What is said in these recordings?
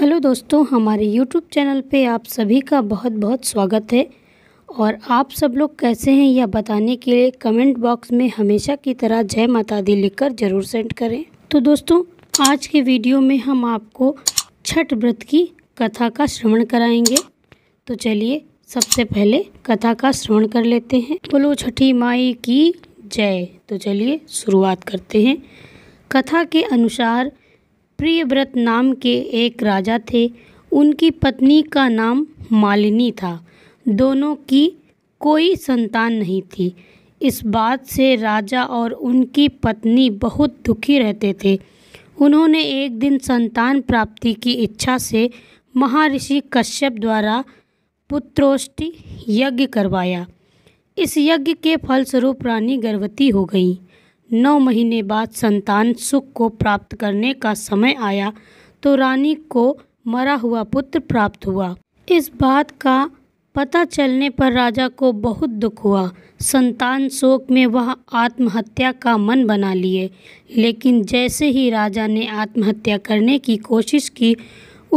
hello दोस्तों हमारे YouTube channel पे आप सभी का बहुत बहुत स्वागत है और आप सब लोग कैसे हैं यह बताने के लिए कमेंट बॉक्स में हमेशा की तरह जय माता दी लिखकर ज़रूर सेंड करें तो दोस्तों आज के वीडियो में हम आपको छठ व्रत की कथा का श्रवण कराएंगे तो चलिए सबसे पहले कथा का श्रवण कर लेते हैं बोलो छठी माई की जय तो चलिए शुरुआत करते हैं कथा के अनुसार प्रियव्रत नाम के एक राजा थे उनकी पत्नी का नाम मालिनी था दोनों की कोई संतान नहीं थी इस बात से राजा और उनकी पत्नी बहुत दुखी रहते थे उन्होंने एक दिन संतान प्राप्ति की इच्छा से महर्षि कश्यप द्वारा पुत्रोष्टि यज्ञ करवाया इस यज्ञ के फलस्वरूप रानी गर्भवती हो गई नौ महीने बाद संतान सुख को प्राप्त करने का समय आया तो रानी को मरा हुआ पुत्र प्राप्त हुआ इस बात का पता चलने पर राजा को बहुत दुख हुआ संतान शोक में वह आत्महत्या का मन बना लिए लेकिन जैसे ही राजा ने आत्महत्या करने की कोशिश की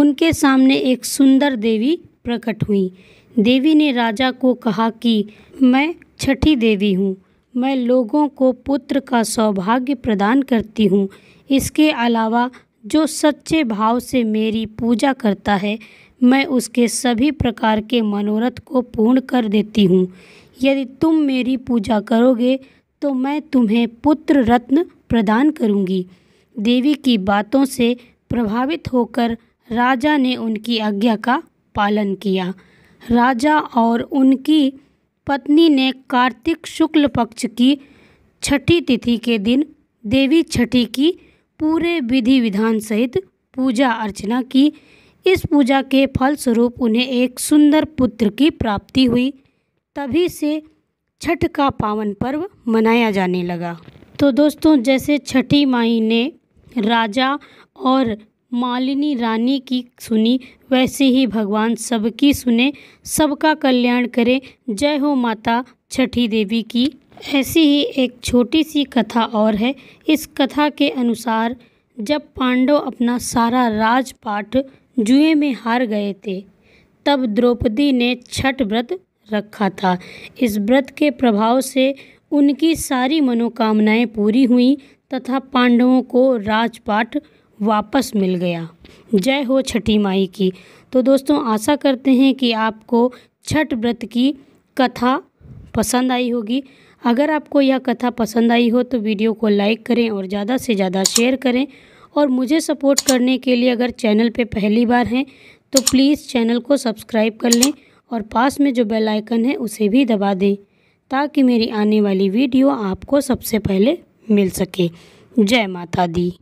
उनके सामने एक सुंदर देवी प्रकट हुई देवी ने राजा को कहा कि मैं छठी देवी हूँ मैं लोगों को पुत्र का सौभाग्य प्रदान करती हूँ इसके अलावा जो सच्चे भाव से मेरी पूजा करता है मैं उसके सभी प्रकार के मनोरथ को पूर्ण कर देती हूँ यदि तुम मेरी पूजा करोगे तो मैं तुम्हें पुत्र रत्न प्रदान करूँगी देवी की बातों से प्रभावित होकर राजा ने उनकी आज्ञा का पालन किया राजा और उनकी पत्नी ने कार्तिक शुक्ल पक्ष की छठी तिथि के दिन देवी छठी की पूरे विधि विधान सहित पूजा अर्चना की इस पूजा के फलस्वरूप उन्हें एक सुंदर पुत्र की प्राप्ति हुई तभी से छठ का पावन पर्व मनाया जाने लगा तो दोस्तों जैसे छठी माई ने राजा और मालिनी रानी की सुनी वैसे ही भगवान सबकी सुने सबका कल्याण करे जय हो माता छठी देवी की ऐसी ही एक छोटी सी कथा और है इस कथा के अनुसार जब पांडव अपना सारा राजपाट जुए में हार गए थे तब द्रौपदी ने छठ व्रत रखा था इस व्रत के प्रभाव से उनकी सारी मनोकामनाएं पूरी हुई तथा पांडवों को राजपाट वापस मिल गया जय हो छठी माई की तो दोस्तों आशा करते हैं कि आपको छठ व्रत की कथा पसंद आई होगी अगर आपको यह कथा पसंद आई हो तो वीडियो को लाइक करें और ज़्यादा से ज़्यादा शेयर करें और मुझे सपोर्ट करने के लिए अगर चैनल पे पहली बार हैं तो प्लीज़ चैनल को सब्सक्राइब कर लें और पास में जो बेल आइकन है उसे भी दबा दें ताकि मेरी आने वाली वीडियो आपको सबसे पहले मिल सके जय माता दी